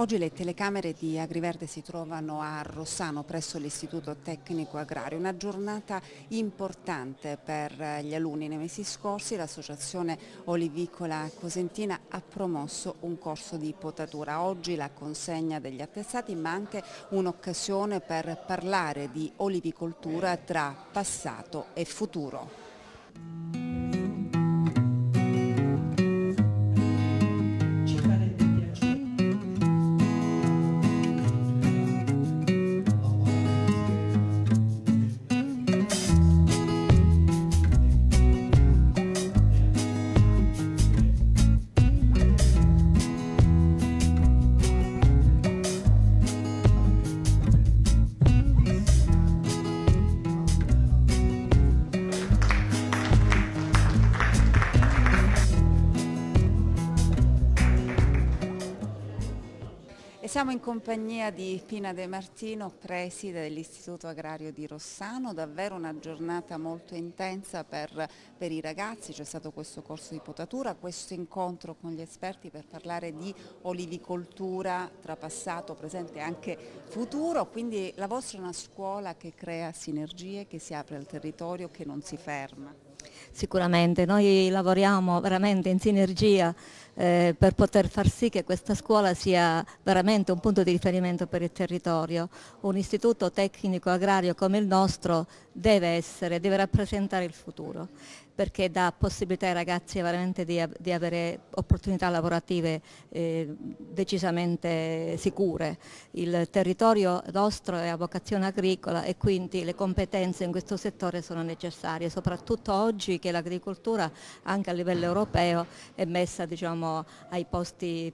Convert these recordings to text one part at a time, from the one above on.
Oggi le telecamere di Agriverde si trovano a Rossano presso l'Istituto Tecnico Agrario, una giornata importante per gli alunni. Nei mesi scorsi l'associazione Olivicola Cosentina ha promosso un corso di potatura, oggi la consegna degli attestati ma anche un'occasione per parlare di olivicoltura tra passato e futuro. Siamo in compagnia di Pina De Martino, preside dell'Istituto Agrario di Rossano, davvero una giornata molto intensa per, per i ragazzi, c'è stato questo corso di potatura, questo incontro con gli esperti per parlare di olivicoltura tra passato, presente e anche futuro, quindi la vostra è una scuola che crea sinergie, che si apre al territorio, che non si ferma. Sicuramente, noi lavoriamo veramente in sinergia eh, per poter far sì che questa scuola sia veramente un punto di riferimento per il territorio. Un istituto tecnico agrario come il nostro deve essere, deve rappresentare il futuro perché dà possibilità ai ragazzi veramente di, di avere opportunità lavorative eh, decisamente sicure. Il territorio nostro è a vocazione agricola e quindi le competenze in questo settore sono necessarie, soprattutto oggi che l'agricoltura anche a livello europeo è messa diciamo, ai posti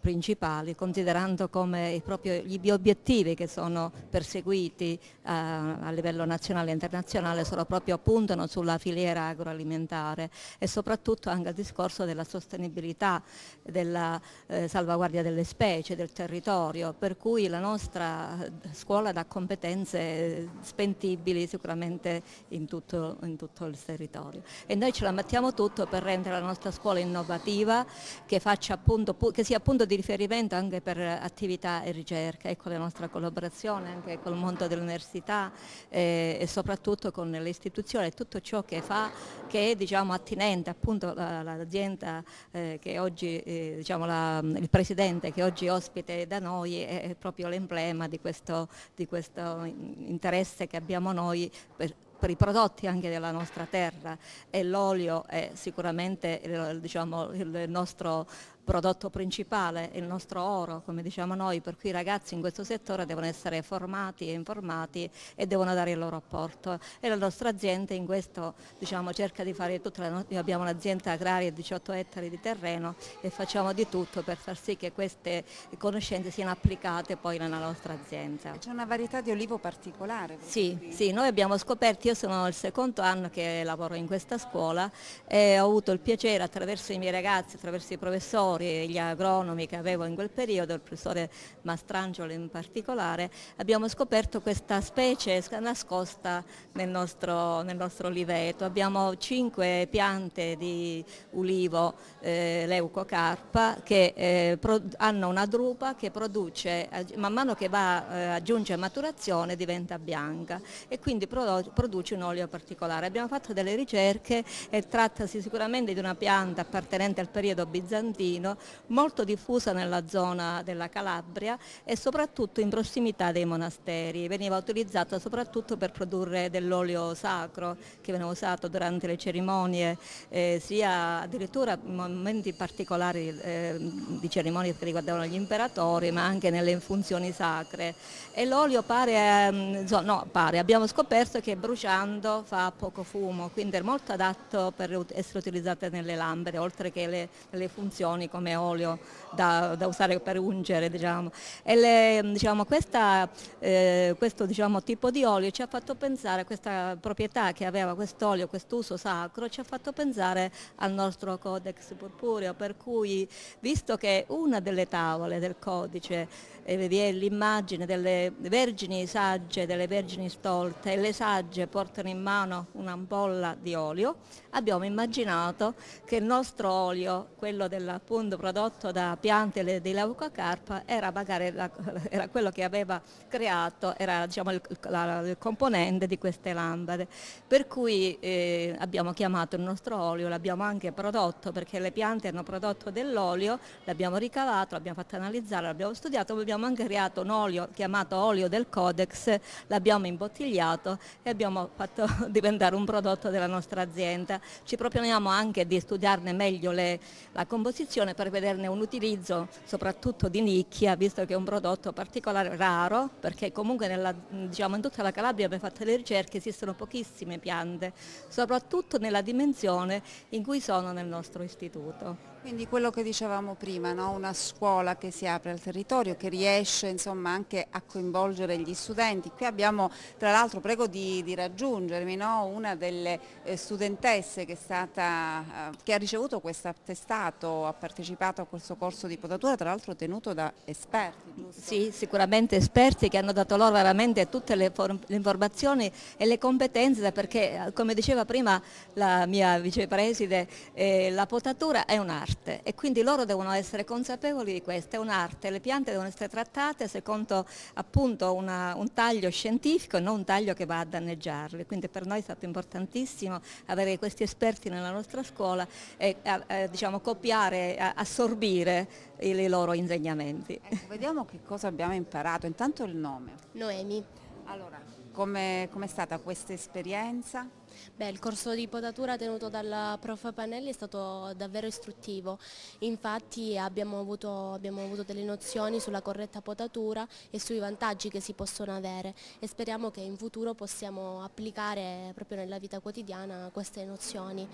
principali, considerando come proprio gli obiettivi che sono perseguiti eh, a livello nazionale e internazionale sono proprio puntano sulla filiera agroalimentare agroalimentare e soprattutto anche al discorso della sostenibilità, della eh, salvaguardia delle specie, del territorio, per cui la nostra scuola dà competenze spentibili sicuramente in tutto, in tutto il territorio. E noi ce la mettiamo tutto per rendere la nostra scuola innovativa, che, appunto, che sia punto di riferimento anche per attività e ricerca ecco la nostra collaborazione anche col mondo dell'università eh, e soprattutto con le istituzioni e tutto ciò che fa che è diciamo, attinente appunto all'azienda eh, che oggi, eh, diciamo, la, il presidente che oggi ospite da noi è proprio l'emblema di questo, di questo interesse che abbiamo noi per, per i prodotti anche della nostra terra e l'olio è sicuramente diciamo, il nostro prodotto principale, il nostro oro, come diciamo noi, per cui i ragazzi in questo settore devono essere formati e informati e devono dare il loro apporto. E la nostra azienda in questo diciamo, cerca di fare tutto, noi abbiamo un'azienda agraria di 18 ettari di terreno e facciamo di tutto per far sì che queste conoscenze siano applicate poi nella nostra azienda. C'è una varietà di olivo particolare? Sì, sì, noi abbiamo scoperto, io sono il secondo anno che lavoro in questa scuola e ho avuto il piacere attraverso i miei ragazzi, attraverso i professori, professori, gli agronomi che avevo in quel periodo, il professore Mastrangiolo in particolare, abbiamo scoperto questa specie nascosta nel nostro, nel nostro liveto. Abbiamo cinque piante di ulivo eh, leucocarpa che eh, hanno una drupa che produce, man mano che va, eh, aggiunge maturazione diventa bianca e quindi produce un olio particolare. Abbiamo fatto delle ricerche e trattasi sicuramente di una pianta appartenente al periodo bizantino Trentino, molto diffusa nella zona della Calabria e soprattutto in prossimità dei monasteri. Veniva utilizzata soprattutto per produrre dell'olio sacro che veniva usato durante le cerimonie, eh, sia addirittura in momenti particolari eh, di cerimonie che riguardavano gli imperatori, ma anche nelle funzioni sacre. E l'olio pare, ehm, no, pare, abbiamo scoperto che bruciando fa poco fumo, quindi è molto adatto per essere utilizzato nelle lampade, oltre che le, le funzioni come olio da, da usare per ungere. Diciamo. Le, diciamo, questa, eh, questo diciamo, tipo di olio ci ha fatto pensare, questa proprietà che aveva quest'olio, quest'uso sacro, ci ha fatto pensare al nostro codex purpureo, per cui visto che una delle tavole del codice eh, vi è l'immagine delle vergini sagge, delle vergini stolte, e le sagge portano in mano un'ampolla di olio, abbiamo immaginato che il nostro olio, quello della, fondo prodotto da piante di leucocarpa era, la, era quello che aveva creato, era diciamo, il, la, il, componente di queste lampade. Per cui eh, abbiamo chiamato il nostro olio, l'abbiamo anche prodotto perché le piante hanno prodotto dell'olio, l'abbiamo ricavato, l'abbiamo fatto analizzare, l'abbiamo studiato, abbiamo anche creato un olio chiamato olio del Codex, l'abbiamo imbottigliato e abbiamo fatto diventare un prodotto della nostra azienda. Ci proponiamo anche di studiarne meglio le, la composizione prevederne un utilizzo soprattutto di nicchia, visto che è un prodotto particolare raro, perché comunque nella, diciamo, in tutta la Calabria abbiamo fatto le ricerche, esistono pochissime piante, soprattutto nella dimensione in cui sono nel nostro istituto. Quindi quello che dicevamo prima, no? una scuola che si apre al territorio, che riesce insomma, anche a coinvolgere gli studenti. Qui abbiamo, tra l'altro prego di, di raggiungermi, no? una delle eh, studentesse che, stata, eh, che, ha ricevuto questo attestato, ha partecipato a questo corso di potatura, tra l'altro tenuto da esperti. Giusto? Sì, sicuramente esperti che hanno dato loro veramente tutte le, le informazioni e le competenze perché eh, come diceva prima la mia vicepreside eh, la potatura è un'arte un'arte e quindi loro devono essere consapevoli di questo, è un'arte, le piante devono essere trattate secondo appunto una, un taglio scientifico e non un taglio che va a danneggiarle, quindi per noi è stato importantissimo avere questi esperti nella nostra scuola e eh, diciamo, copiare, assorbire i loro insegnamenti. Ecco, vediamo che cosa abbiamo imparato, intanto il nome. Noemi. Allora, come è stata questa esperienza? Beh, il corso di potatura tenuto dalla prof Panelli è stato davvero istruttivo, infatti abbiamo avuto, abbiamo avuto, delle nozioni sulla corretta potatura e sui vantaggi che si possono avere e speriamo che in futuro possiamo applicare proprio nella vita quotidiana queste nozioni.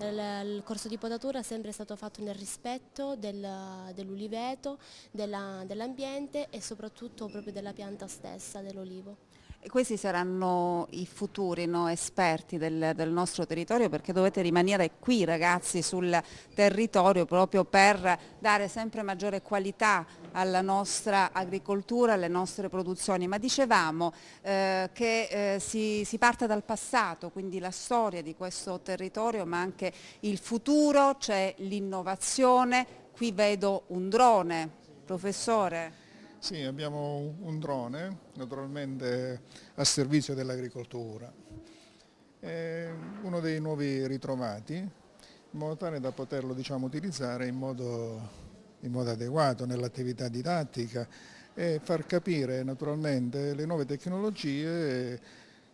Il, corso di potatura è sempre stato fatto nel rispetto del, dell'uliveto, dell'ambiente e soprattutto proprio della pianta stessa, dell'olivo. Questi saranno i futuri no, esperti del, del, nostro territorio perché dovete rimanere qui ragazzi sul territorio proprio per dare sempre maggiore qualità alla nostra agricoltura, alle nostre produzioni. Ma dicevamo eh, che eh, si, si parte dal passato, quindi la storia di questo territorio ma anche il futuro, c'è cioè l'innovazione. Qui vedo un drone, professore. Sì, abbiamo un drone, naturalmente a servizio dell'agricoltura. È uno dei nuovi ritrovati, in modo tale da poterlo diciamo, utilizzare in modo, in modo adeguato nell'attività didattica e far capire naturalmente le nuove tecnologie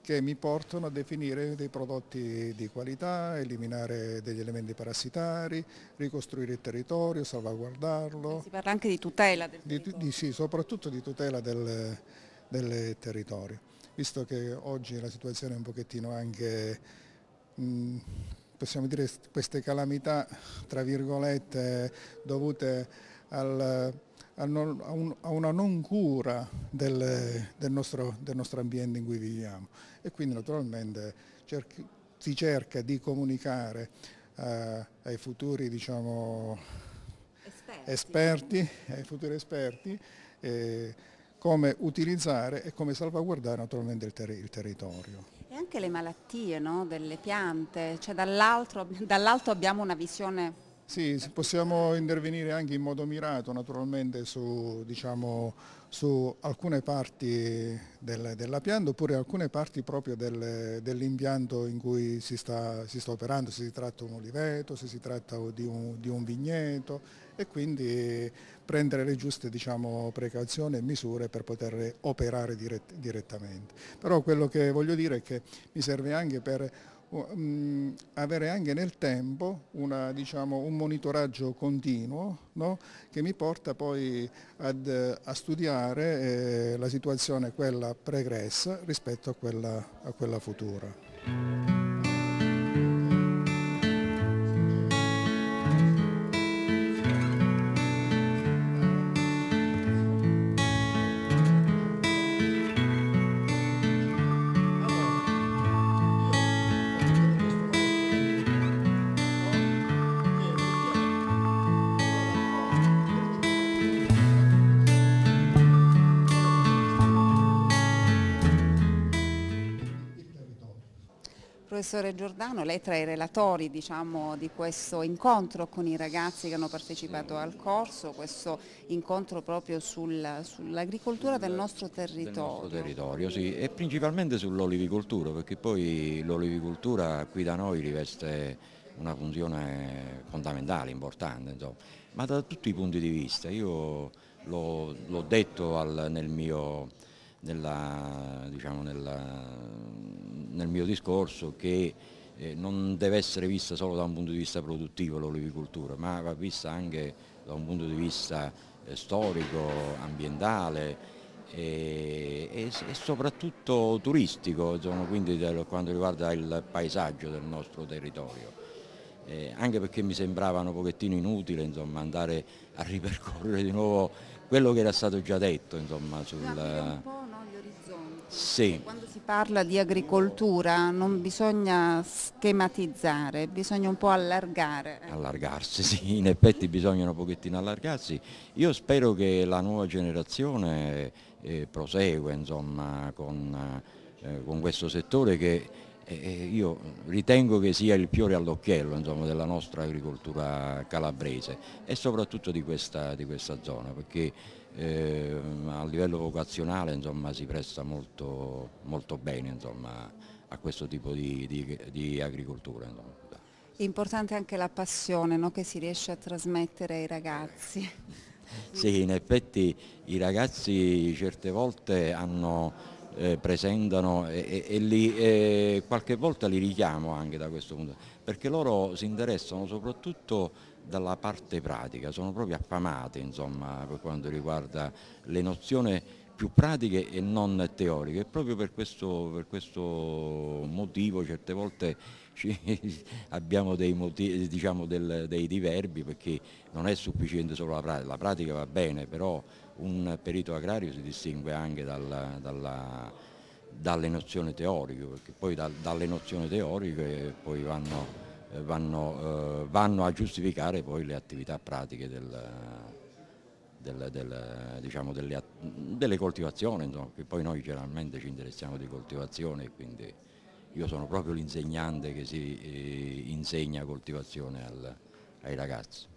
che mi portano a definire dei prodotti di qualità, eliminare degli elementi parassitari, ricostruire il territorio, salvaguardarlo. Si parla anche di tutela del di, territorio. Di, sì, soprattutto di tutela del, del, territorio, visto che oggi la situazione è un pochettino anche, mh, possiamo dire, queste calamità, tra virgolette, dovute al a, non, a, un, a una non cura del, del, nostro, del, nostro, ambiente in cui viviamo e quindi naturalmente cerchi, si cerca di comunicare eh, ai futuri diciamo, esperti. esperti. ai futuri esperti eh, come utilizzare e come salvaguardare naturalmente il, ter il territorio. E anche le malattie no? delle piante, cioè dall'alto dall abbiamo una visione sì, possiamo intervenire anche in modo mirato naturalmente su, diciamo, su alcune parti del, della pianta oppure alcune parti proprio del, dell'impianto in cui si sta, si sta, operando, se si tratta di un oliveto, se si tratta di un, di un vigneto e quindi prendere le giuste diciamo, precauzioni e misure per poter operare dirett direttamente. Però quello che voglio dire è che mi serve anche per avere anche nel tempo una, diciamo, un monitoraggio continuo no? che mi porta poi ad, a studiare eh, la situazione quella pregressa rispetto a quella, a quella futura. Professore Giordano, lei tra i relatori diciamo, di questo incontro con i ragazzi che hanno partecipato al corso, questo incontro proprio sul, sull'agricoltura del nostro territorio. Del nostro territorio, sì, e principalmente sull'olivicoltura, perché poi l'olivicoltura qui da noi riveste una funzione fondamentale, importante, insomma. ma da tutti i punti di vista. Io l'ho detto al, nel mio nella, diciamo nella, nel mio discorso che eh, non deve essere vista solo da un punto di vista produttivo l'olivicoltura, ma va vista anche da un punto di vista eh, storico, ambientale e, e, e, soprattutto turistico, insomma, quindi per quanto riguarda il paesaggio del nostro territorio. Eh, anche perché mi sembrava un pochettino inutile insomma, andare a ripercorrere di nuovo quello che era stato già detto insomma sul... Un po', no, gli orizzonti. Sì. Quando si parla di agricoltura non bisogna schematizzare, bisogna un po' allargare. Allargarsi, sì, in effetti bisogna un pochettino allargarsi. Io spero che la nuova generazione eh, prosegue insomma, con, eh, con questo settore che io ritengo che sia il fiore all'occhiello della nostra agricoltura calabrese e soprattutto di questa, di questa zona perché eh, a livello vocazionale insomma, si presta molto, molto bene insomma, a questo tipo di, di, di agricoltura. Insomma. Importante anche la passione no? che si riesce a trasmettere ai ragazzi. Sì, in effetti i ragazzi certe volte hanno eh, presentano e, e, e li, eh, qualche volta li richiamo anche da questo punto, perché loro si interessano soprattutto dalla parte pratica, sono proprio affamate insomma, per quanto riguarda le nozioni più pratiche e non teoriche. E proprio per questo, per questo motivo certe volte abbiamo dei, motivi, diciamo, del, dei diverbi perché non è sufficiente solo la pratica, la pratica va bene però un perito agrario si distingue anche dalla, dalla, dalle nozioni teoriche, perché poi da, dalle nozioni teoriche poi vanno, eh, vanno, eh, vanno, a giustificare poi le attività pratiche del, del, del, diciamo delle, delle, coltivazioni, insomma, che poi noi generalmente ci interessiamo di coltivazione, quindi io sono proprio l'insegnante che si eh, insegna coltivazione al, ai ragazzi.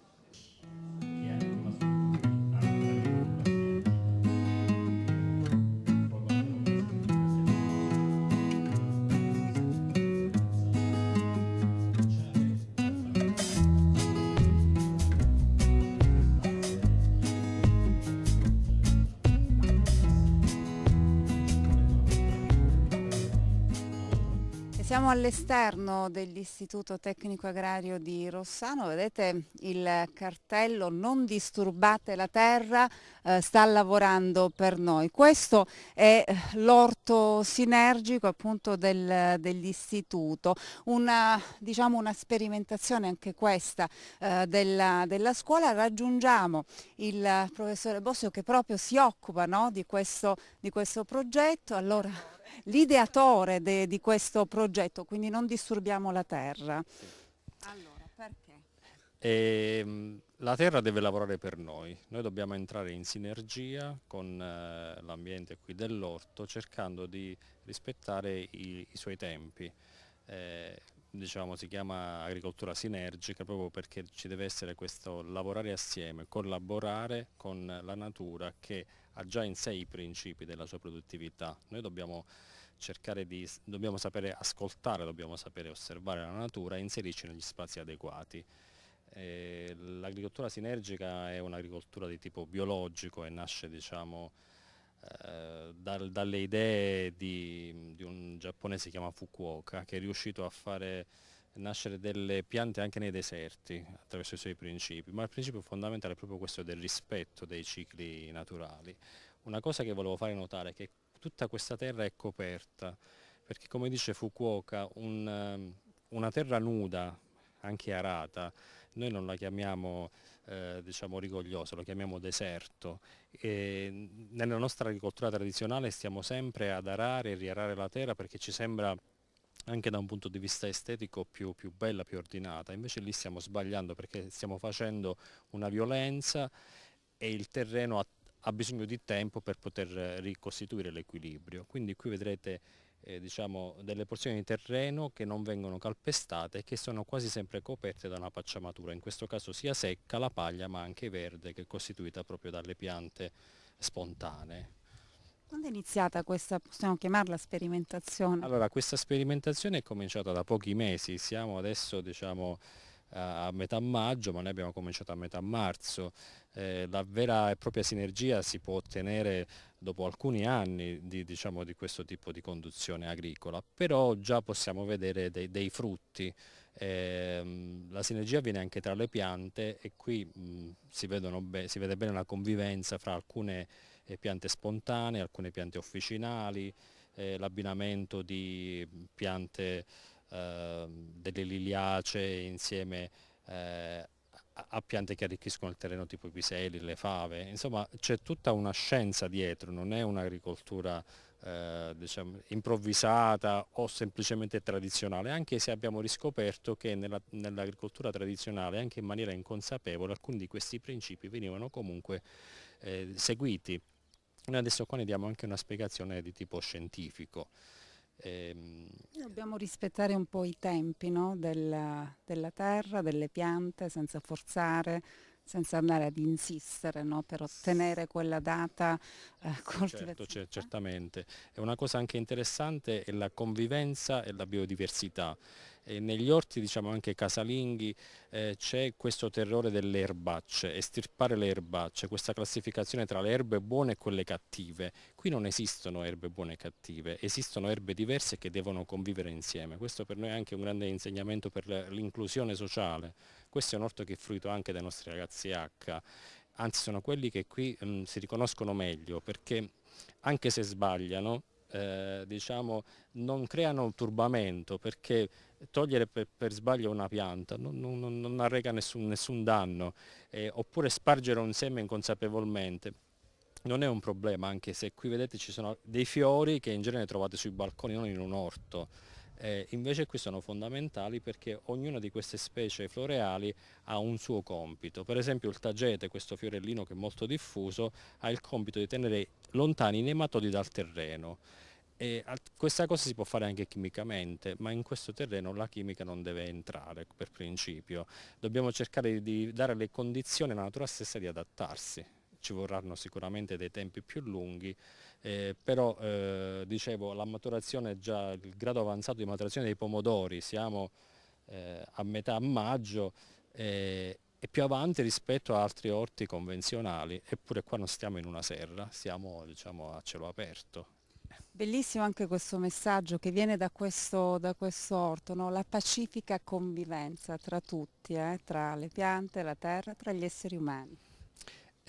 all'esterno dell'Istituto Tecnico Agrario di Rossano, vedete il cartello Non disturbate la terra eh, sta lavorando per noi. Questo è eh, l'orto sinergico appunto del, dell'istituto, una, diciamo una sperimentazione anche questa eh, della, della, scuola. Raggiungiamo il professore Bossio che proprio si occupa no, di, questo, di questo progetto. Allora, l'ideatore de, di questo progetto, quindi non disturbiamo la terra. Allora, perché? E, ehm, la terra deve lavorare per noi, noi dobbiamo entrare in sinergia con eh, l'ambiente qui dell'orto cercando di rispettare i, i suoi tempi. Eh, diciamo, si chiama agricoltura sinergica proprio perché ci deve essere questo lavorare assieme, collaborare con la natura che ha già in sé i principi della sua produttività. Noi dobbiamo cercare di, dobbiamo sapere ascoltare, dobbiamo sapere osservare la natura e inserirci negli spazi adeguati. L'agricoltura sinergica è un'agricoltura di tipo biologico e nasce diciamo, eh, dal, dalle idee di, di, un giapponese si chiama Fukuoka che è riuscito a fare nascere delle piante anche nei deserti attraverso i suoi principi, ma il principio fondamentale è proprio questo del rispetto dei cicli naturali. Una cosa che volevo fare notare è che tutta questa terra è coperta, perché come dice Fukuoka, un, una terra nuda, anche arata, noi non la chiamiamo eh, diciamo rigogliosa, la chiamiamo deserto. E nella nostra agricoltura tradizionale stiamo sempre ad arare e riarare la terra perché ci sembra anche da un punto di vista estetico più, più, bella, più ordinata. Invece lì stiamo sbagliando perché stiamo facendo una violenza e il terreno ha, ha bisogno di tempo per poter eh, ricostituire l'equilibrio. Quindi qui vedrete eh, diciamo, delle porzioni di terreno che non vengono calpestate e che sono quasi sempre coperte da una pacciamatura, in questo caso sia secca la paglia ma anche verde che è costituita proprio dalle piante spontanee. Quando è iniziata questa, possiamo chiamarla sperimentazione? Allora, questa sperimentazione è cominciata da pochi mesi, siamo adesso diciamo, a metà maggio, ma noi abbiamo cominciato a metà marzo. Eh, la vera e propria sinergia si può ottenere dopo alcuni anni di, diciamo, di questo tipo di conduzione agricola, però già possiamo vedere dei, dei frutti. Eh, la sinergia viene anche tra le piante e qui mh, mm, si, be si vede bene la convivenza fra alcune eh, piante spontanee, alcune piante officinali, eh, l'abbinamento di piante ehm, delle liliacee insieme eh, a piante che arricchiscono il terreno tipo i piselli, le fave, insomma c'è tutta una scienza dietro, non è un'agricoltura eh, diciamo, improvvisata o semplicemente tradizionale, anche se abbiamo riscoperto che nell'agricoltura tradizionale, anche in maniera inconsapevole, alcuni di questi principi venivano comunque eh, seguiti. Noi adesso qua ne diamo anche una spiegazione di tipo scientifico. Ehm... Dobbiamo rispettare un po' i tempi no? della, della, terra, delle piante, senza forzare, senza andare ad insistere no? per ottenere quella data eh, Certo, certamente. E una cosa anche interessante è la convivenza e la biodiversità. E negli orti diciamo anche casalinghi eh, c'è questo terrore delle erbacce, estirpare le erbacce, questa classificazione tra le erbe buone e quelle cattive. Qui non esistono erbe buone e cattive, esistono erbe diverse che devono convivere insieme. Questo per noi è anche un grande insegnamento per l'inclusione sociale. Questo è un orto che è fruito anche dai nostri ragazzi H, anzi sono quelli che qui mh, mm, si riconoscono meglio perché anche se sbagliano eh, diciamo, non creano turbamento perché togliere per, per sbaglio una pianta non, non, non arreca nessun, nessun danno, eh, oppure spargere un seme inconsapevolmente non è un problema, anche se qui vedete ci sono dei fiori che in genere trovate sui balconi, non in un orto eh, invece qui sono fondamentali perché ognuna di queste specie floreali ha un suo compito. Per esempio il tagete, questo fiorellino che è molto diffuso, ha il compito di tenere lontani i nematodi dal terreno. E questa cosa si può fare anche chimicamente, ma in questo terreno la chimica non deve entrare per principio. Dobbiamo cercare di dare le condizioni alla natura stessa di adattarsi ci vorranno sicuramente dei tempi più lunghi, eh, però eh, dicevo la maturazione già, il grado avanzato di maturazione dei pomodori, siamo eh, a metà maggio, eh, è più avanti rispetto a altri orti convenzionali, eppure qua non stiamo in una serra, stiamo diciamo, a cielo aperto. Bellissimo anche questo messaggio che viene da questo, da questo orto, no? la pacifica convivenza tra tutti, eh? tra le piante, la terra, tra gli esseri umani.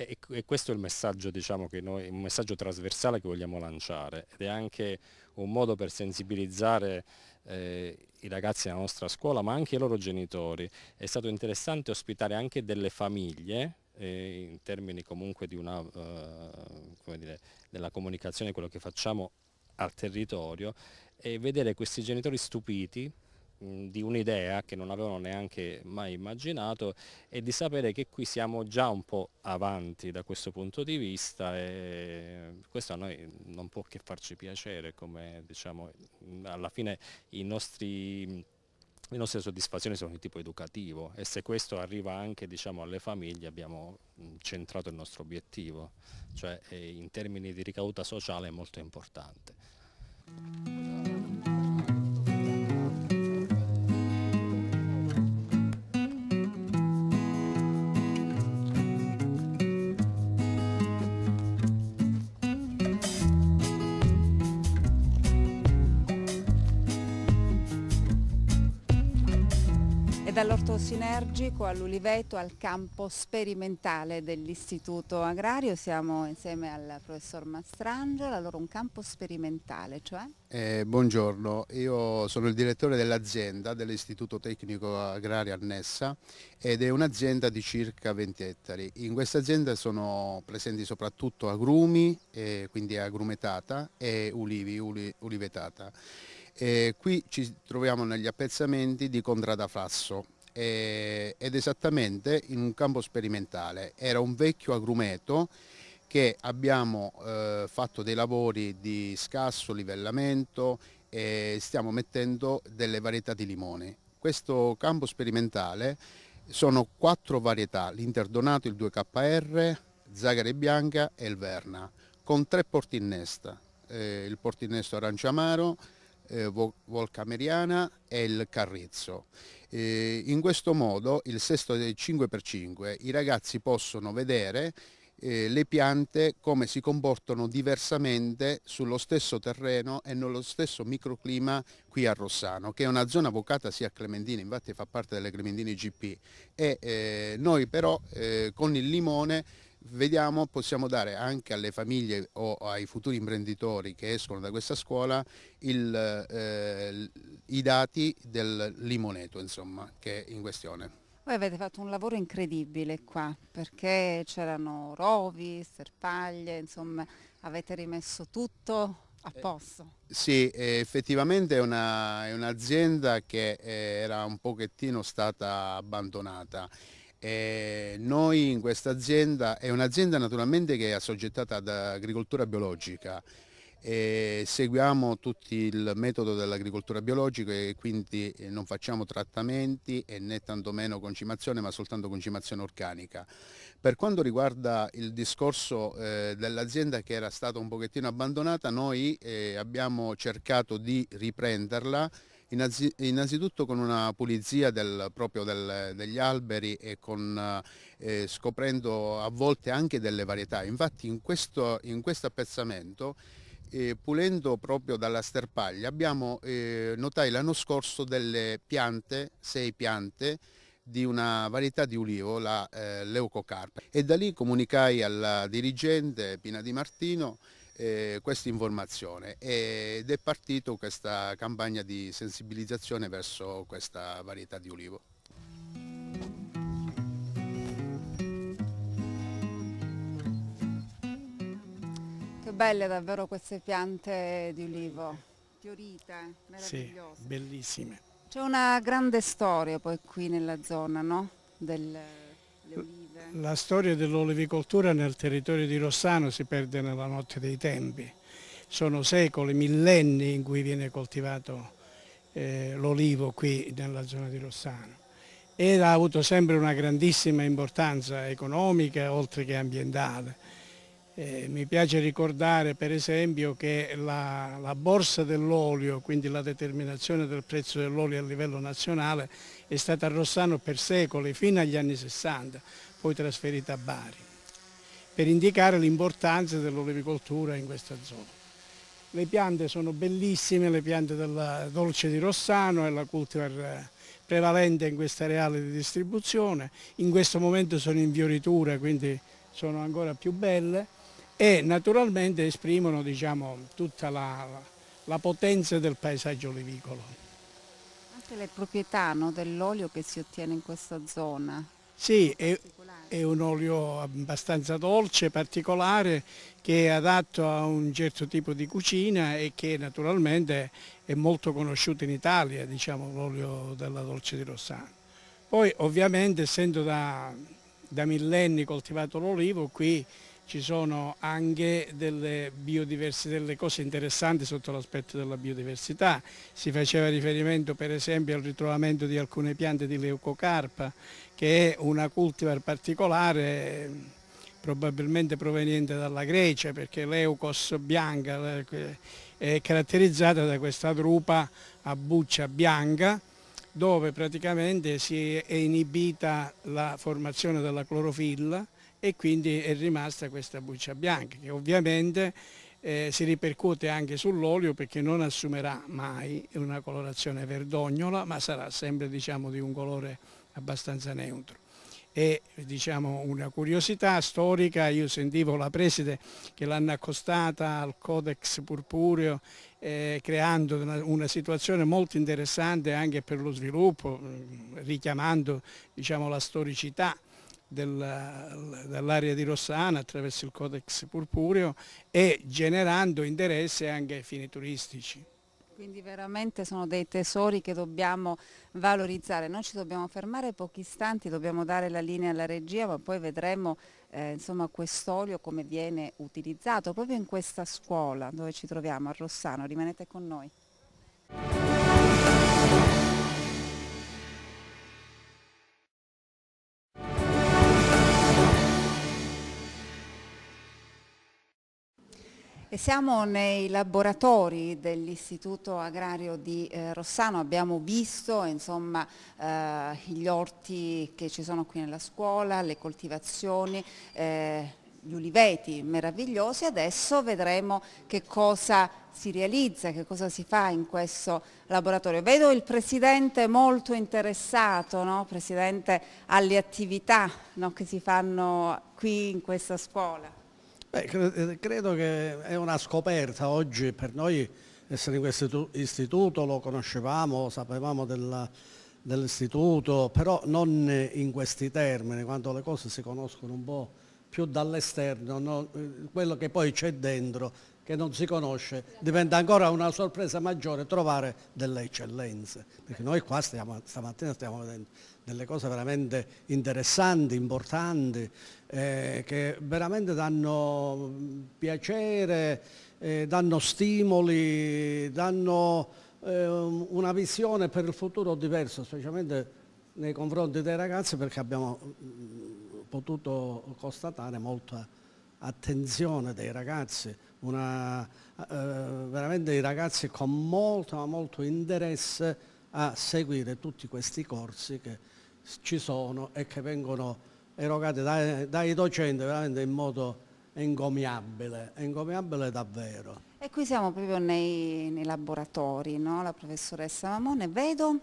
E, e, questo è il messaggio, diciamo, che noi, un messaggio trasversale che vogliamo lanciare ed è anche un modo per sensibilizzare eh, i ragazzi della nostra scuola, ma anche i loro genitori. È stato interessante ospitare anche delle famiglie eh, in termini comunque una, eh, dire, della comunicazione, quello che facciamo al territorio e vedere questi genitori stupiti di un'idea che non avevano neanche mai immaginato e di sapere che qui siamo già un po' avanti da questo punto di vista e questo a noi non può che farci piacere come diciamo alla fine i nostri le nostre soddisfazioni sono di tipo educativo e se questo arriva anche diciamo, alle famiglie abbiamo centrato il nostro obiettivo, cioè eh, in termini di ricaduta sociale è molto importante. Dall'orto sinergico all'uliveto al campo sperimentale dell'Istituto Agrario siamo insieme al professor Mastrangelo, allora un campo sperimentale, cioè? Eh, buongiorno, io sono il direttore dell'azienda dell'Istituto Tecnico Agrario Annessa ed è un'azienda di circa 20 ettari. In questa azienda sono presenti soprattutto agrumi, eh, quindi agrumetata e ulivi, uli, ulivetata. E qui ci troviamo negli appezzamenti di Contrada Frasso e, ed esattamente in un campo sperimentale. Era un vecchio agrumeto che abbiamo eh, fatto dei lavori di scasso livellamento e stiamo mettendo delle varietà di limone. Questo campo sperimentale sono quattro varietà, l'interdonato, il 2KR, Zagare Bianca e il Verna, con tre porti innesta, eh, il porti innesto nesta aranciamaro, eh, Volcameriana e il Carrizzo. Eh, in questo modo il sesto del 5x5 i ragazzi possono vedere eh, le piante come si comportano diversamente sullo stesso terreno e nello stesso microclima qui a Rossano, che è una zona vocata sia a Clementine, infatti fa parte delle Clementine GP. E, eh, noi però eh, con il limone vediamo, possiamo dare anche alle famiglie o ai futuri imprenditori che escono da questa scuola il, eh, i dati del limoneto insomma, che è in questione. Voi avete fatto un lavoro incredibile qua perché c'erano rovi, serpaglie, insomma avete rimesso tutto a eh, posto. Eh, sì, effettivamente è, una, è un'azienda che era un pochettino stata abbandonata. E eh, noi in questa azienda, è un'azienda naturalmente che è assoggettata ad agricoltura biologica, e seguiamo tutti il metodo dell'agricoltura biologica e quindi eh, non facciamo trattamenti e né tantomeno concimazione ma soltanto concimazione organica. Per quanto riguarda il discorso eh, dell'azienda che era stata un pochettino abbandonata, noi eh, abbiamo cercato di riprenderla Innanzitutto con una pulizia del, proprio del, degli alberi e con, eh, scoprendo a volte anche delle varietà. Infatti in questo, in questo appezzamento eh, pulendo proprio dalla sterpaglia abbiamo eh, notai l'anno scorso delle piante, sei piante di una varietà di ulivo, la eh, leucocarpa e da lì comunicai alla dirigente Pina Di Martino eh, questa informazione ed è partito questa campagna di sensibilizzazione verso questa varietà di olivo. Che belle davvero queste piante di olivo, fiorite, meravigliose. Sì, bellissime. C'è una grande storia poi qui nella zona, no? Del, la storia dell'olivicoltura nel territorio di Rossano si perde nella notte dei tempi. Sono secoli, millenni in cui viene coltivato eh, l'olivo qui nella zona di Rossano ed ha avuto sempre una grandissima importanza economica oltre che ambientale. Eh, mi piace ricordare per esempio che la, la borsa dell'olio, quindi la determinazione del prezzo dell'olio a livello nazionale, è stata a Rossano per secoli, fino agli anni 60 poi trasferita a Bari, per indicare l'importanza dell'olivicoltura in questa zona. Le piante sono bellissime, le piante del dolce di Rossano è la cultivar eh, prevalente in questa areale di distribuzione, in questo momento sono in fioritura quindi sono ancora più belle e naturalmente esprimono diciamo, tutta la, la potenza del paesaggio olivicolo. Anche le proprietà no, dell'olio che si ottiene in questa zona, sì, è, è, un olio abbastanza dolce, particolare, che è adatto a un certo tipo di cucina e che naturalmente è molto conosciuto in Italia, diciamo, l'olio della dolce di Rossano. Poi ovviamente essendo da, da millenni coltivato l'olivo qui ci sono anche delle, delle cose interessanti sotto l'aspetto della biodiversità. Si faceva riferimento per esempio al ritrovamento di alcune piante di leucocarpa, che è una cultivar particolare probabilmente proveniente dalla Grecia, perché leucos bianca eh, è caratterizzata da questa drupa a buccia bianca, dove praticamente si è inibita la formazione della clorofilla, e quindi è rimasta questa buccia bianca che ovviamente eh, si ripercuote anche sull'olio perché non assumerà mai una colorazione verdognola ma sarà sempre diciamo, di un colore abbastanza neutro. E diciamo una curiosità storica, io sentivo la preside che l'hanno accostata al Codex Purpureo eh, creando una, una, situazione molto interessante anche per lo sviluppo, mm, richiamando diciamo, la storicità dall'area di Rossana attraverso il Codex Purpureo e generando interesse anche ai fini turistici. Quindi veramente sono dei tesori che dobbiamo valorizzare. Noi ci dobbiamo fermare pochi istanti, dobbiamo dare la linea alla regia, ma poi vedremo eh, quest'olio come viene utilizzato proprio in questa scuola dove ci troviamo a Rossano. Rimanete con noi. E siamo nei laboratori dell'Istituto Agrario di eh, Rossano, abbiamo visto insomma, eh, gli orti che ci sono qui nella scuola, le coltivazioni, eh, gli uliveti meravigliosi, adesso vedremo che cosa si realizza, che cosa si fa in questo laboratorio. Vedo il Presidente molto interessato, no? Presidente, alle attività no? che si fanno qui in questa scuola. Beh, eh, credo che è una scoperta oggi per noi essere in questo istituto, lo conoscevamo, sapevamo dell'istituto, però non in questi termini, quando le cose si conoscono un po' più dall'esterno, no? Eh, quello che poi c'è dentro che non si conosce, diventa ancora una sorpresa maggiore trovare delle eccellenze, perché noi qua stiamo, stamattina stiamo vedendo delle cose veramente interessanti, importanti, eh, che veramente danno piacere, eh, danno stimoli, danno eh, una visione per il futuro diversa, specialmente nei confronti dei ragazzi perché abbiamo mm, potuto constatare molta attenzione dei ragazzi una, eh, veramente i ragazzi con molto, ma molto interesse a seguire tutti questi corsi che ci sono e che vengono erogati dai, dai docenti veramente in modo encomiabile, encomiabile davvero. E qui siamo proprio nei, nei laboratori, no? la professoressa Mamone, vedo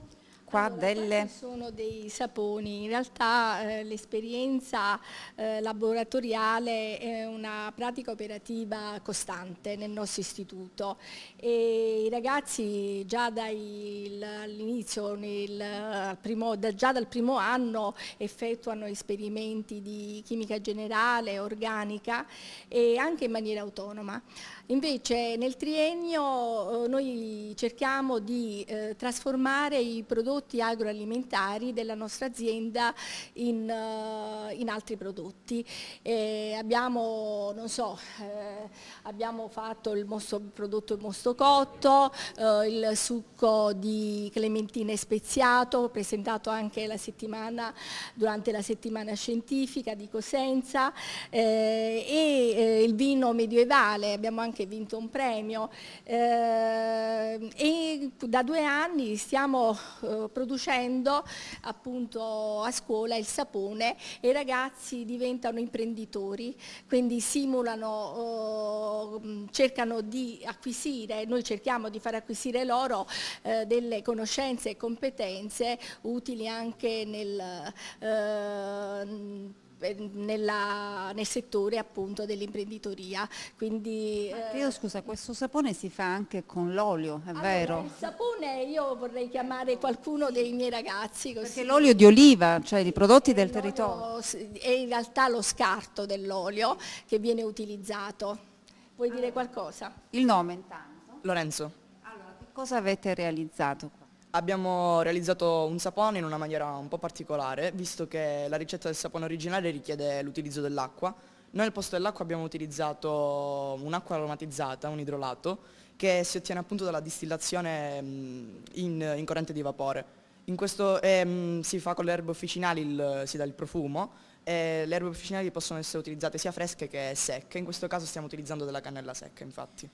qua delle... Sono dei saponi, in realtà eh, l'esperienza eh, laboratoriale è una pratica operativa costante nel nostro istituto e i ragazzi già dall'inizio, già dal primo anno effettuano esperimenti di chimica generale, organica e anche in maniera autonoma. Invece nel triennio eh, noi cerchiamo di eh, trasformare i prodotti prodotti agroalimentari della nostra azienda in, eh, in altri prodotti. E abbiamo, so, eh, abbiamo, fatto il mosto, prodotto il mosto cotto, eh, il succo di clementine speziato, presentato anche la settimana, durante la settimana scientifica di Cosenza eh, e eh, il vino medievale, abbiamo anche vinto un premio eh, e da due anni stiamo producendo appunto a scuola il sapone e i ragazzi diventano imprenditori, quindi simulano, oh, mm, cercano di acquisire, noi cerchiamo di far acquisire loro eh, delle conoscenze e competenze utili anche nel eh, eh, nella, nel settore appunto dell'imprenditoria. Quindi, Matteo, eh, scusa, questo sapone si fa anche con l'olio, è allora, vero? Il sapone io vorrei chiamare qualcuno dei miei ragazzi. Così. Perché l'olio di oliva, cioè i prodotti del territorio. È in realtà lo scarto dell'olio che viene utilizzato. Vuoi allora, dire qualcosa? Il nome intanto? Lorenzo. Allora, che cosa avete realizzato Abbiamo realizzato un sapone in una maniera un po' particolare, visto che la ricetta del sapone originale richiede l'utilizzo dell'acqua. Noi al posto dell'acqua abbiamo utilizzato un'acqua aromatizzata, un idrolato, che si ottiene appunto dalla distillazione mm, in, in corrente di vapore. In Questo, eh, si fa con le erbe officinali, il, si dà il profumo, eh, le erbe officinali possono essere utilizzate sia fresche che secche, in questo caso stiamo utilizzando della cannella secca infatti.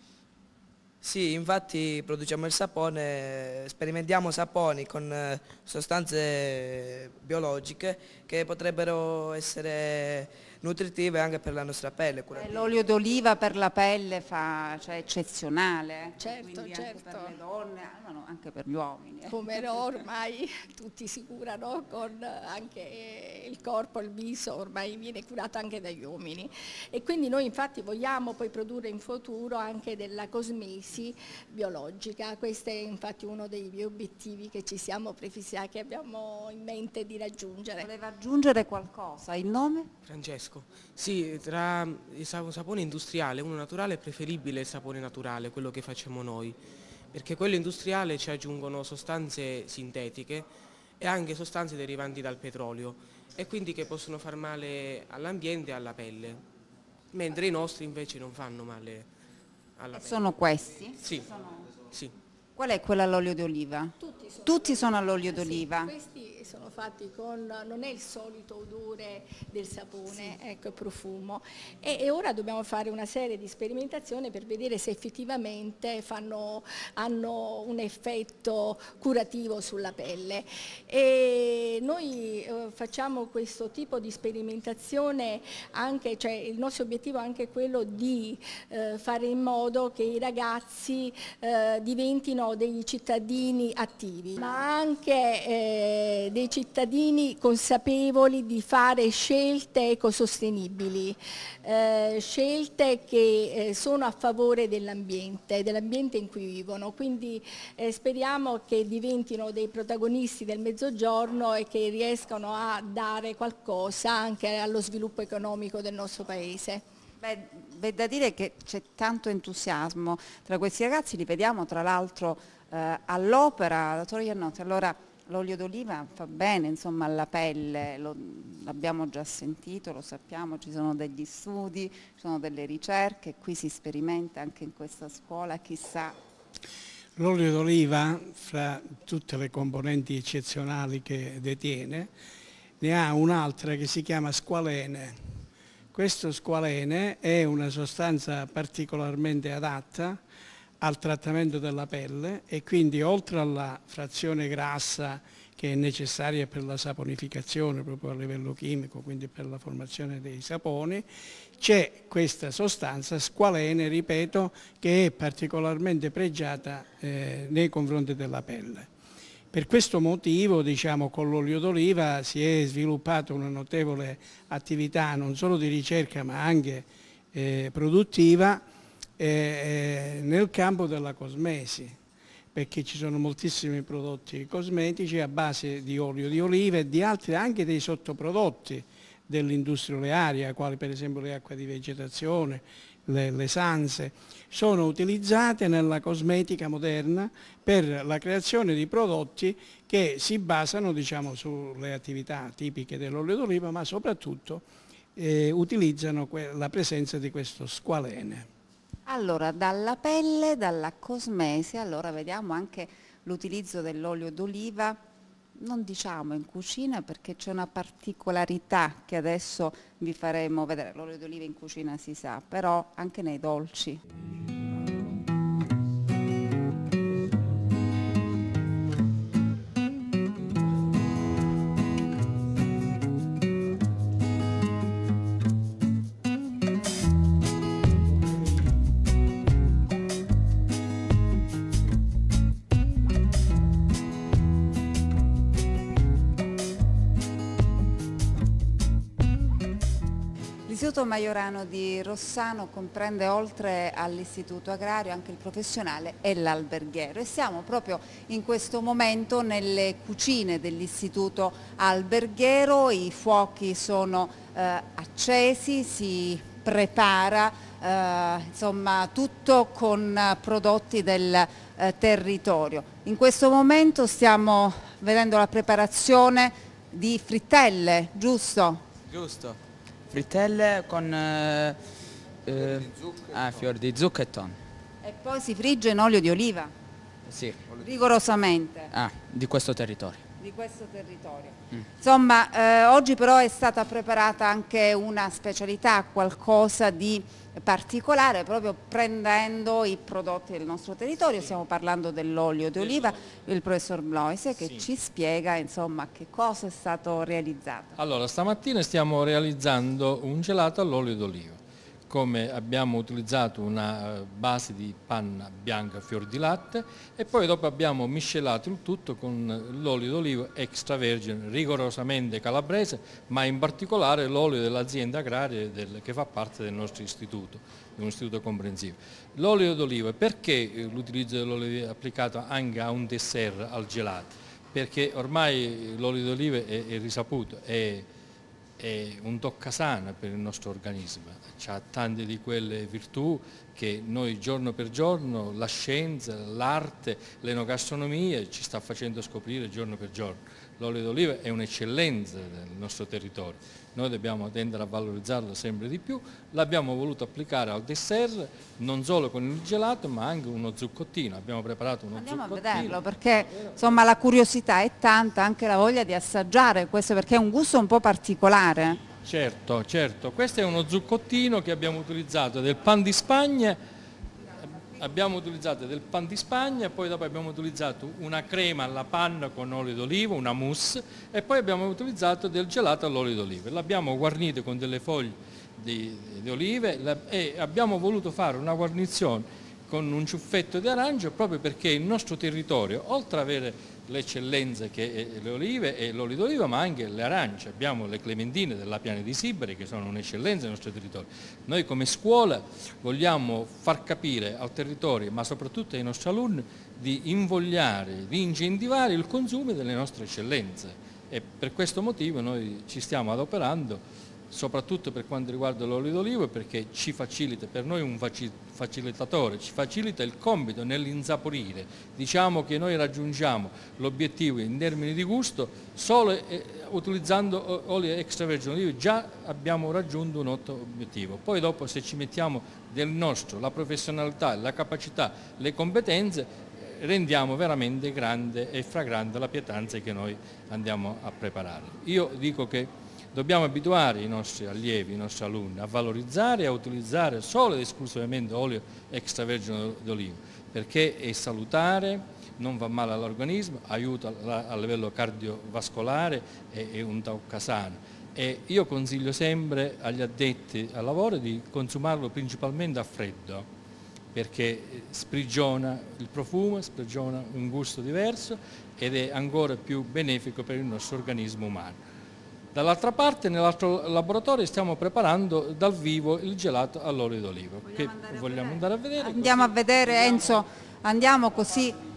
Sì, infatti produciamo il sapone, sperimentiamo saponi con eh, sostanze eh, biologiche che potrebbero essere nutritive anche per la nostra pelle. Eh, l'olio d'oliva per la pelle fa, cioè, eccezionale, eh. certo, certo. per le donne, ma ah, anche per gli uomini. Eh. Come ormai tutti si curano con anche il corpo, il viso, ormai viene curato anche dagli uomini. E quindi noi infatti vogliamo poi produrre in futuro anche della cosmesi biologica, questo è infatti uno degli obiettivi che ci siamo prefissati, che abbiamo in mente di raggiungere. Voleva aggiungere qualcosa, il nome? Francesco. Francesco. Sì, tra il sapone industriale uno naturale è preferibile il sapone naturale, quello che facciamo noi, perché quello industriale ci aggiungono sostanze sintetiche e anche sostanze derivanti dal petrolio e quindi che possono far male all'ambiente e alla pelle, mentre i nostri invece non fanno male alla e pelle. Sono questi? Sì. Sono... sì. Qual è quella all'olio d'oliva? Tutti, Tutti sono, all'olio eh d'oliva. Sì, sono fatti con, non è il solito odore del sapone, sì. ecco, profumo. E, e, ora dobbiamo fare una serie di sperimentazioni per vedere se effettivamente fanno, hanno un effetto curativo sulla pelle. E noi eh, facciamo questo tipo di sperimentazione anche, cioè il nostro obiettivo è anche quello di eh, fare in modo che i ragazzi eh, diventino dei cittadini attivi, ma anche eh, dei dei cittadini consapevoli di fare scelte ecosostenibili, eh, scelte che eh, sono a favore dell'ambiente, dell'ambiente in cui vivono, quindi eh, speriamo che diventino dei protagonisti del mezzogiorno e che riescano a dare qualcosa anche allo sviluppo economico del nostro Paese. Beh, beh da dire che c'è tanto entusiasmo tra questi ragazzi, li vediamo tra l'altro eh, all'opera, da Torre Iannotti, allora l'olio d'oliva fa bene insomma, alla pelle, l'abbiamo già sentito, lo sappiamo, ci sono degli studi, ci sono delle ricerche, qui si sperimenta anche in questa scuola, chissà. L'olio d'oliva, fra tutte le componenti eccezionali che detiene, ne ha un'altra che si chiama squalene. Questo squalene è una sostanza particolarmente adatta al trattamento della pelle e quindi oltre alla frazione grassa che è necessaria per la saponificazione proprio a livello chimico, quindi per la formazione dei saponi, c'è questa sostanza squalene, ripeto, che è particolarmente pregiata eh, nei confronti della pelle. Per questo motivo diciamo, con l'olio d'oliva si è sviluppata una notevole attività non solo di ricerca ma anche eh, produttiva eh, eh, nel campo della cosmesi perché ci sono moltissimi prodotti cosmetici a base di olio di oliva e di altri anche dei sottoprodotti dell'industria olearia, quali per esempio le acque di vegetazione, le, le sanze, sono utilizzate nella cosmetica moderna per la creazione di prodotti che si basano diciamo, sulle attività tipiche dell'olio d'oliva, ma soprattutto eh, utilizzano la presenza di questo squalene. Allora, dalla pelle, dalla cosmesi, allora vediamo anche l'utilizzo dell'olio d'oliva, non diciamo in cucina perché c'è una particolarità che adesso vi faremo vedere, l'olio d'oliva in cucina si sa, però anche nei dolci. L'Istituto Maiorano di Rossano comprende oltre all'Istituto Agrario anche il professionale e l'alberghiero e siamo proprio in questo momento nelle cucine dell'Istituto Alberghiero, i fuochi sono eh, accesi, si prepara eh, insomma, tutto con prodotti del eh, territorio. In questo momento stiamo vedendo la preparazione di frittelle, giusto? Giusto frittelle con eh, eh fior, di zucca, ah, fior di zucca e tonno. E poi si frigge in olio di oliva? Sì. Rigorosamente? Ah, di questo territorio di questo territorio. Mm. Insomma, eh, oggi però è stata preparata anche una specialità, qualcosa di particolare proprio prendendo i prodotti del nostro territorio, sì. stiamo parlando dell'olio d'oliva, il professor Bloise che sì. ci spiega insomma che cosa è stato realizzato. Allora stamattina stiamo realizzando un gelato all'olio d'oliva come abbiamo utilizzato una eh, base di panna bianca fior di latte e poi dopo abbiamo miscelato il tutto con l'olio d'oliva extravergine rigorosamente calabrese ma in particolare l'olio dell'azienda agraria del, che fa parte del nostro istituto, di un istituto comprensivo. L'olio d'oliva, perché eh, l'utilizzo dell'olio applicato anche a un dessert, al gelato? Perché ormai eh, l'olio d'oliva è, è risaputo, è è un tocca sana per il nostro organismo, ha tante di quelle virtù che noi giorno per giorno la scienza, l'arte, l'enogastronomia ci sta facendo scoprire giorno per giorno. L'olio d'oliva è un'eccellenza del nostro territorio noi dobbiamo tendere a valorizzarlo sempre di più, l'abbiamo voluto applicare al dessert non solo con il gelato ma anche uno zuccottino, abbiamo preparato uno Andiamo zuccottino. Andiamo a vederlo perché insomma la curiosità è tanta, anche la voglia di assaggiare questo perché è un gusto un po' particolare. Certo, certo, questo è uno zuccottino che abbiamo utilizzato del pan di Spagna abbiamo utilizzato del pan di spagna, poi dopo abbiamo utilizzato una crema alla panna con olio d'olivo una mousse e poi abbiamo utilizzato del gelato all'olio d'oliva. L'abbiamo guarnito con delle foglie di, di olive e abbiamo voluto fare una guarnizione con un ciuffetto di arancio proprio perché il nostro territorio, oltre ad avere le eccellenze che eh, le olive e l'olio d'oliva, ma anche le arance, abbiamo le clementine della piana di Sibere che sono un'eccellenza del nostro territorio. Noi come scuola vogliamo far capire al territorio, ma soprattutto ai nostri alunni, di invogliare, di incentivare il consumo delle nostre eccellenze e per questo motivo noi ci stiamo adoperando soprattutto per quanto riguarda l'olio d'olivo perché ci facilita, per noi è un facilitatore, ci facilita il compito nell'insaporire. Diciamo che noi raggiungiamo l'obiettivo in termini di gusto solo eh, utilizzando eh, olio extravergine d'olivo già abbiamo raggiunto un otto obiettivo. Poi dopo se ci mettiamo del nostro, la professionalità, la capacità, le competenze, eh, rendiamo veramente grande e fragrante la pietanza che noi andiamo a preparare. Io dico che Dobbiamo abituare i nostri allievi, i nostri alunni a valorizzare e a utilizzare solo ed esclusivamente olio extravergine d'oliva perché è salutare, non va male all'organismo, aiuta a livello cardiovascolare e è un taucasano. E io consiglio sempre agli addetti al lavoro di consumarlo principalmente a freddo perché eh, sprigiona il profumo, sprigiona un gusto diverso ed è ancora più benefico per il nostro organismo umano. Dall'altra parte nell'altro laboratorio stiamo preparando dal vivo il gelato all'olio d'olivo che vogliamo a andare a vedere. Andiamo a vedere andiamo Enzo, andiamo così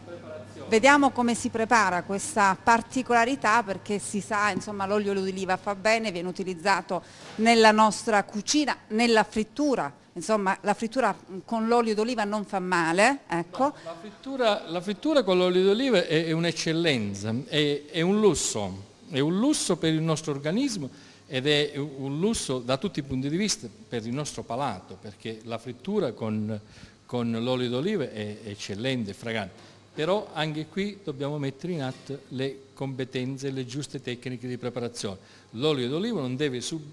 Vediamo come si prepara questa particolarità perché si sa, insomma, l'olio d'oliva fa bene, viene utilizzato nella nostra cucina, nella frittura. Insomma, la frittura con l'olio d'oliva non fa male, ecco. no, la, frittura, la, frittura, con l'olio d'oliva è, è un'eccellenza, è, è un lusso è un lusso per il nostro organismo ed è un lusso da tutti i punti di vista per il nostro palato, perché la frittura con, con l'olio d'oliva è eccellente, è fragante. Però anche qui dobbiamo mettere in atto le competenze e le giuste tecniche di preparazione. L'olio d'oliva non,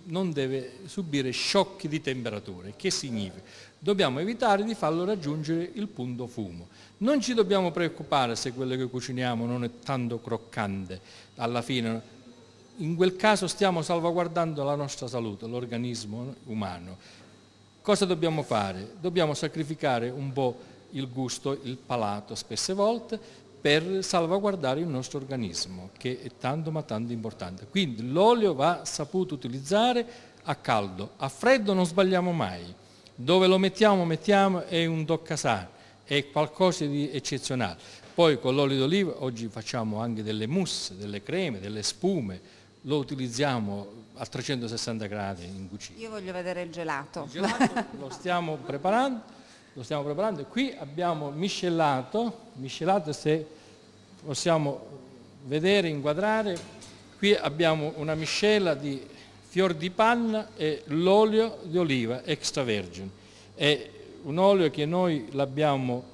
non deve, subire sciocchi di temperature. Che significa? Dobbiamo evitare di farlo raggiungere il punto fumo. Non ci dobbiamo preoccupare se quello che cuciniamo non è tanto croccante. Alla fine in quel caso stiamo salvaguardando la nostra salute, l'organismo umano. Cosa dobbiamo fare? Dobbiamo sacrificare un po' il gusto, il palato spesse volte per salvaguardare il nostro organismo che è tanto ma tanto importante. Quindi l'olio va saputo utilizzare a caldo, a freddo non sbagliamo mai. Dove lo mettiamo, mettiamo, è un toccasano, è qualcosa di eccezionale. Poi con l'olio d'oliva oggi facciamo anche delle mousse, delle creme, delle spume, lo utilizziamo a 360 gradi in cucina. Io voglio vedere il gelato. Il gelato lo stiamo preparando, lo stiamo preparando. Qui abbiamo miscelato, miscelato se possiamo vedere, inquadrare, qui abbiamo una miscela di fior di panna e l'olio di oliva extravergine. È un olio che noi l'abbiamo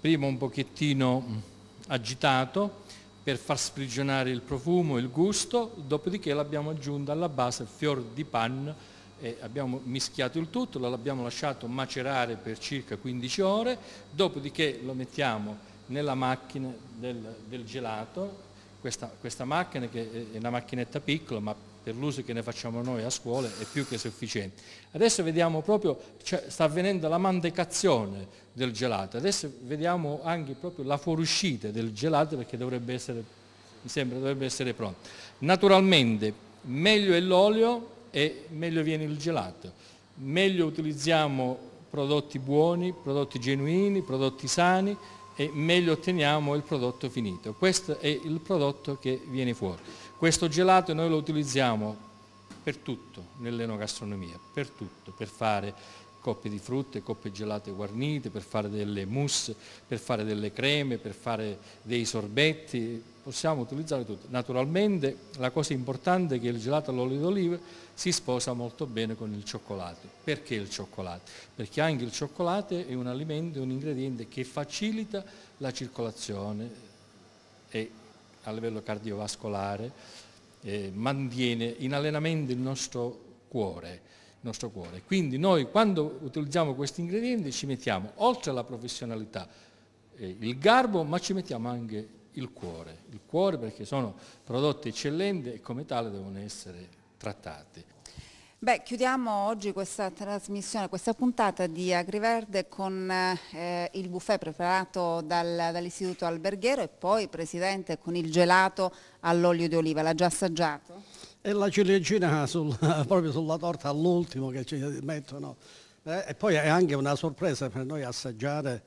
prima un pochettino agitato, per far sprigionare il profumo, il gusto, dopodiché l'abbiamo aggiunta alla base fior di panna e abbiamo mischiato il tutto, l'abbiamo lasciato macerare per circa 15 ore, dopodiché lo mettiamo nella macchina del, del gelato, questa, questa macchina che è una macchinetta piccola ma per l'uso che ne facciamo noi a scuola è più che sufficiente. Adesso vediamo proprio, cioè, sta avvenendo la mandecazione del gelato, adesso vediamo anche proprio la fuoriuscita del gelato perché dovrebbe essere, mi sembra dovrebbe essere pronto. Naturalmente meglio è l'olio e meglio viene il gelato, meglio utilizziamo prodotti buoni, prodotti genuini, prodotti sani e meglio otteniamo il prodotto finito. Questo è il prodotto che viene fuori. Questo gelato noi lo utilizziamo per tutto nell'enogastronomia, per tutto, per fare coppie di frutte, coppie gelate guarnite, per fare delle mousse, per fare delle creme, per fare dei sorbetti, possiamo utilizzare tutto. Naturalmente la cosa importante è che il gelato all'olio d'oliva si sposa molto bene con il cioccolato. Perché il cioccolato? Perché anche il cioccolato è un alimento, un ingrediente che facilita la circolazione e a livello cardiovascolare, eh, mantiene in allenamento il nostro cuore. il Nostro cuore. Quindi noi quando utilizziamo questi ingredienti ci mettiamo, oltre alla professionalità, eh, il garbo, ma ci mettiamo anche il cuore. Il cuore perché sono prodotti eccellenti e come tale devono essere trattati. Beh, chiudiamo oggi questa trasmissione, questa puntata di Agriverde con eh, il buffet preparato dal, dall'Istituto Alberghiero e poi, Presidente, con il gelato all'olio di oliva. L'ha già assaggiato? E la ciliegina sul, proprio sulla torta all'ultimo che ci mettono. Eh, e poi è anche una sorpresa per noi assaggiare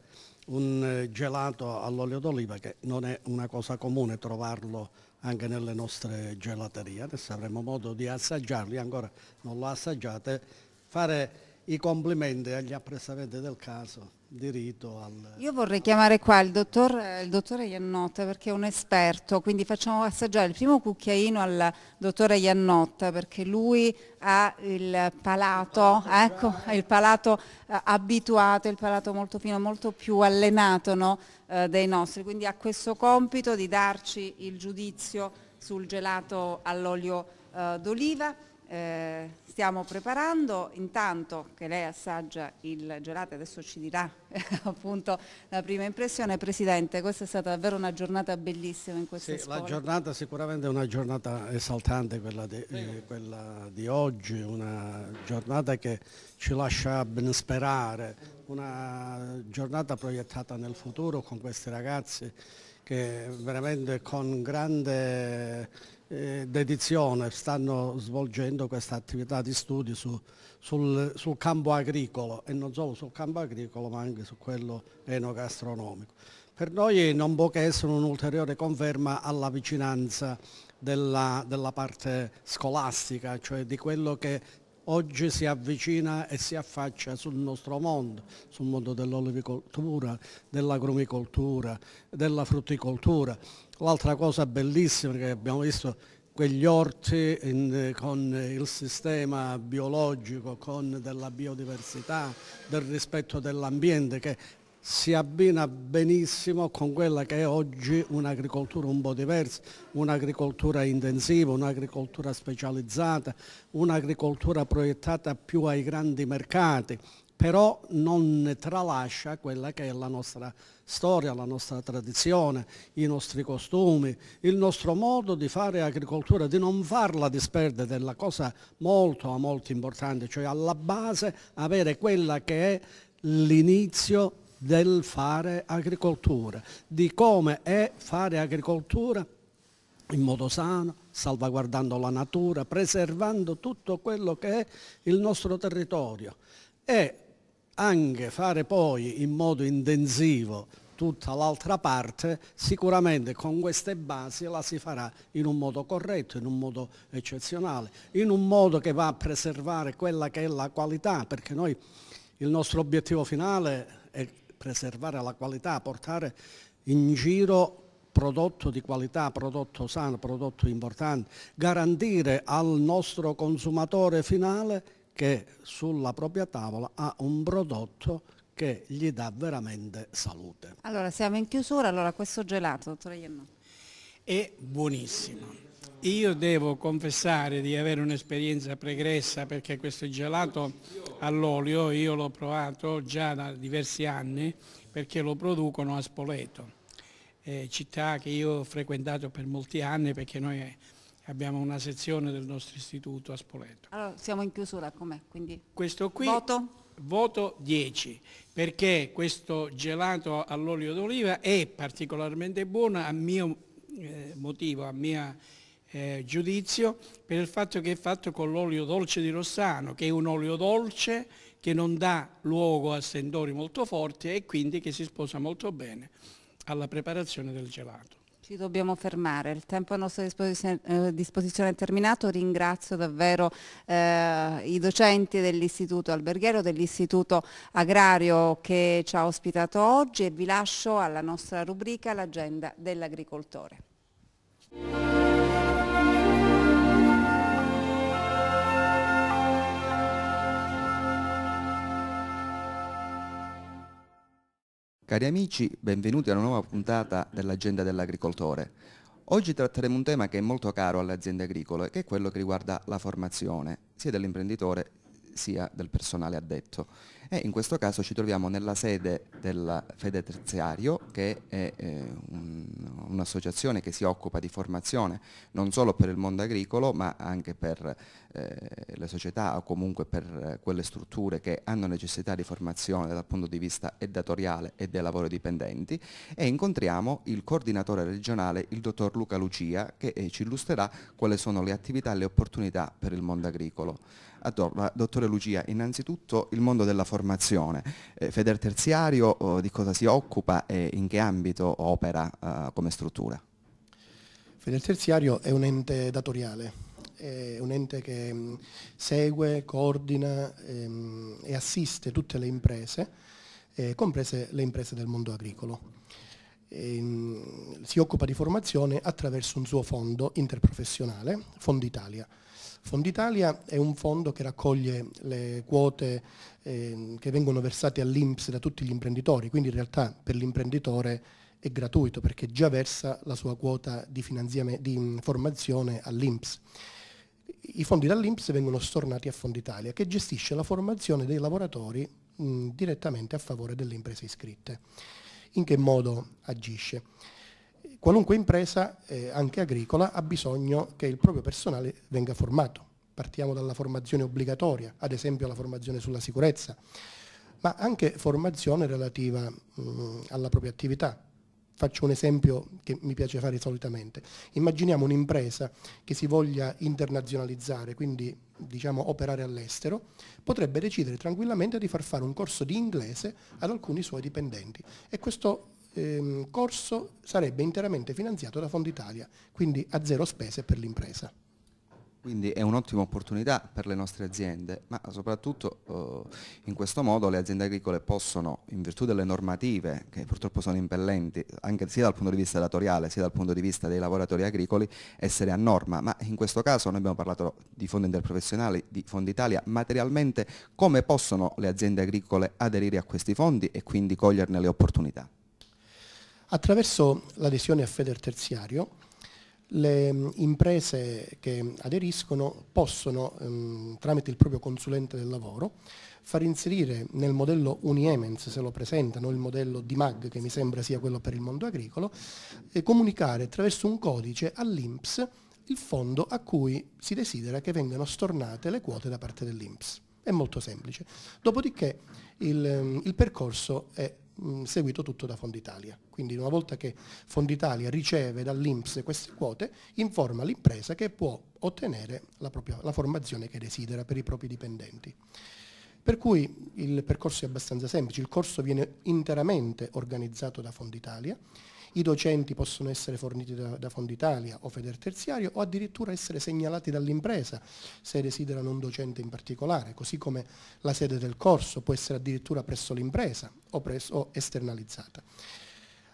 un eh, gelato all'olio d'oliva che non è una cosa comune trovarlo anche nelle nostre gelaterie. Adesso avremo modo di assaggiarli, ancora non lo assaggiate, fare i complimenti agli apprezzamenti del caso diritto al... Io vorrei chiamare qua il, dottor, il dottore Iannotta perché è un esperto, quindi facciamo assaggiare il primo cucchiaino al dottore Iannotta perché lui ha il palato, ecco, il palato ecco, eh, bravo. il palato abituato, il palato molto fino, molto più allenato no, eh, dei nostri, quindi ha questo compito di darci il giudizio sul gelato all'olio eh, d'oliva eh, stiamo preparando, intanto che lei assaggia il gelato, adesso ci dirà eh, appunto la prima impressione. Presidente, questa è stata davvero una giornata bellissima in questa sì, scuola. La giornata sicuramente è una giornata esaltante quella di, eh, quella di oggi, una giornata che ci lascia ben sperare, una giornata proiettata nel futuro con questi ragazzi che veramente con grande eh, dedizione stanno svolgendo questa attività di studio su, sul, sul, campo agricolo e non solo sul campo agricolo ma anche su quello enogastronomico. Per noi non può che essere un'ulteriore conferma alla vicinanza della, della parte scolastica, cioè di quello che oggi si avvicina e si affaccia sul nostro mondo, sul mondo dell'olivicoltura, dell'agrumicoltura, della frutticoltura. L'altra cosa bellissima che abbiamo visto quegli orti in, con il sistema biologico, con della biodiversità, del rispetto dell'ambiente che si abbina benissimo con quella che è oggi un'agricoltura un po' diversa, un'agricoltura intensiva, un'agricoltura specializzata, un'agricoltura proiettata più ai grandi mercati, però non tralascia quella che è la nostra storia, la nostra tradizione, i nostri costumi, il nostro modo di fare agricoltura, di non farla disperdere, la cosa molto, molto importante, cioè alla base avere quella che è l'inizio del fare agricoltura, di come è fare agricoltura in modo sano, salvaguardando la natura, preservando tutto quello che è il nostro territorio e anche fare poi in modo intensivo tutta l'altra parte, sicuramente con queste basi la si farà in un modo corretto, in un modo eccezionale, in un modo che va a preservare quella che è la qualità, perché noi il nostro obiettivo finale è preservare la qualità, portare in giro prodotto di qualità, prodotto sano, prodotto importante, garantire al nostro consumatore finale che sulla propria tavola ha un prodotto che gli dà veramente salute. Allora siamo in chiusura, allora questo gelato, dottore Iannò. È buonissimo. Io devo confessare di avere un'esperienza pregressa perché questo gelato all'olio, io l'ho provato già da diversi anni perché lo producono a Spoleto, eh, città che io ho frequentato per molti anni perché noi abbiamo una sezione del nostro istituto a Spoleto. Allora siamo in chiusura com'è? Quindi... Questo qui voto? voto 10 perché questo gelato all'olio d'oliva è particolarmente buono a mio eh, motivo, a mia eh, giudizio per il fatto che è fatto con l'olio dolce di Rossano, che è un olio dolce che non dà luogo a stendori molto forti e quindi che si sposa molto bene alla preparazione del gelato. Ci dobbiamo fermare, il tempo a nostra eh, disposizione, è terminato, ringrazio davvero eh, i docenti dell'Istituto Alberghiero, dell'Istituto Agrario che ci ha ospitato oggi e vi lascio alla nostra rubrica l'agenda dell'agricoltore. Cari amici, benvenuti a una nuova puntata dell'Agenda dell'Agricoltore. Oggi tratteremo un tema che è molto caro alle aziende agricole, che è quello che riguarda la formazione, sia dell'imprenditore sia del personale addetto. E in questo caso ci troviamo nella sede del Fede Terziario, che è eh, un'associazione che si occupa di formazione non solo per il mondo agricolo, ma anche per eh, le società o comunque per eh, quelle strutture che hanno necessità di formazione dal punto di vista edatoriale e dei lavori dipendenti. E incontriamo il coordinatore regionale, il dottor Luca Lucia, che eh, ci illustrerà quali sono le attività e le opportunità per il mondo agricolo dottore Lucia, innanzitutto il mondo della formazione. Eh, Feder Terziario oh, di cosa si occupa e in che ambito opera eh, come struttura? Feder Terziario è un ente datoriale, è un ente che mm, segue, coordina ehm, e assiste tutte le imprese, eh, comprese le imprese del mondo agricolo ehm, si occupa di formazione attraverso un suo fondo interprofessionale, Fondo Italia. Fonditalia è un fondo che raccoglie le quote eh, che vengono versate all'Inps da tutti gli imprenditori, quindi in realtà per l'imprenditore è gratuito perché già versa la sua quota di, di formazione all'Inps. I fondi dall'Inps vengono stornati a Fonditalia che gestisce la formazione dei lavoratori mh, direttamente a favore delle imprese iscritte. In che modo agisce? qualunque impresa, eh, anche agricola, ha bisogno che il proprio personale venga formato. Partiamo dalla formazione obbligatoria, ad esempio la formazione sulla sicurezza, ma anche formazione relativa mh, mm, alla propria attività. Faccio un esempio che mi piace fare solitamente. Immaginiamo un'impresa che si voglia internazionalizzare, quindi diciamo, operare all'estero, potrebbe decidere tranquillamente di far fare un corso di inglese ad alcuni suoi dipendenti e questo ehm, corso sarebbe interamente finanziato da Fondi Italia, quindi a zero spese per l'impresa. Quindi è un'ottima opportunità per le nostre aziende, ma soprattutto eh, in questo modo le aziende agricole possono, in virtù delle normative, che purtroppo sono impellenti, anche sia dal punto di vista datoriale sia dal punto di vista dei lavoratori agricoli, essere a norma. Ma in questo caso noi abbiamo parlato di fondi interprofessionali, di Fondi Italia, materialmente come possono le aziende agricole aderire a questi fondi e quindi coglierne le opportunità? Attraverso l'adesione a Feder Terziario, le mm, imprese che aderiscono possono, ehm, tramite il proprio consulente del lavoro, far inserire nel modello Uniemens, se lo presentano, il modello di che mi sembra sia quello per il mondo agricolo, e comunicare attraverso un codice all'INPS il fondo a cui si desidera che vengano stornate le quote da parte dell'INPS. È molto semplice. Dopodiché il, mm, il percorso è mh, mm, seguito tutto da Fonditalia. Quindi una volta che Fonditalia riceve dall'Inps queste quote, informa l'impresa che può ottenere la, propria, la formazione che desidera per i propri dipendenti. Per cui il percorso è abbastanza semplice, il corso viene interamente organizzato da Fonditalia i docenti possono essere forniti da, da Fonditalia o Feder Terziario o addirittura essere segnalati dall'impresa se desiderano un docente in particolare, così come la sede del corso può essere addirittura presso l'impresa o, o esternalizzata.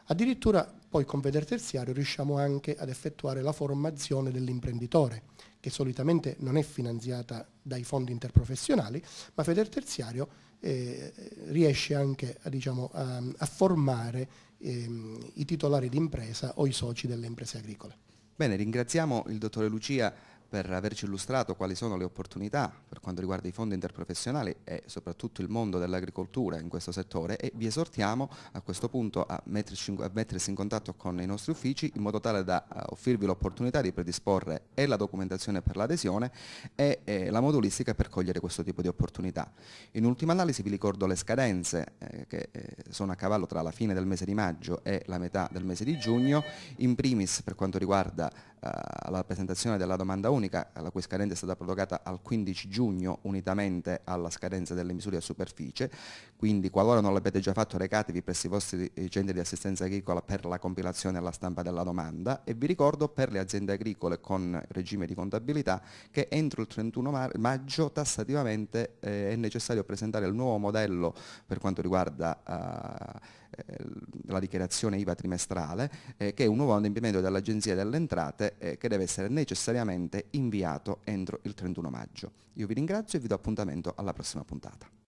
Addirittura poi con Feder Terziario riusciamo anche ad effettuare la formazione dell'imprenditore, che solitamente non è finanziata dai fondi interprofessionali, ma Feder Terziario eh, riesce anche a, diciamo, a, a formare ehm, i titolari d'impresa o i soci delle imprese agricole. Bene, ringraziamo il dottore Lucia per averci illustrato quali sono le opportunità per quanto riguarda i fondi interprofessionali e soprattutto il mondo dell'agricoltura in questo settore e vi esortiamo a questo punto a mettersi, a mettersi in contatto con i nostri uffici in modo tale da eh, offrirvi l'opportunità di predisporre e la documentazione per l'adesione e, e, la modulistica per cogliere questo tipo di opportunità. In ultima analisi vi ricordo le scadenze eh, che eh, sono a cavallo tra la fine del mese di maggio e la metà del mese di giugno, in primis per quanto riguarda eh, alla presentazione della domanda unica, la cui scadenza è stata prorogata al 15 giugno unitamente alla scadenza delle misure a superficie, quindi qualora non l'abbiate già fatto recatevi presso i vostri eh, centri di assistenza agricola per la compilazione e la stampa della domanda e vi ricordo per le aziende agricole con regime di contabilità che entro il 31 maggio tassativamente eh, è necessario presentare il nuovo modello per quanto riguarda ah, eh, la dichiarazione IVA trimestrale eh, che è un nuovo adempimento dell'Agenzia delle Entrate eh, che deve essere necessariamente inviato entro il 31 maggio. Io vi ringrazio e vi do appuntamento alla prossima puntata.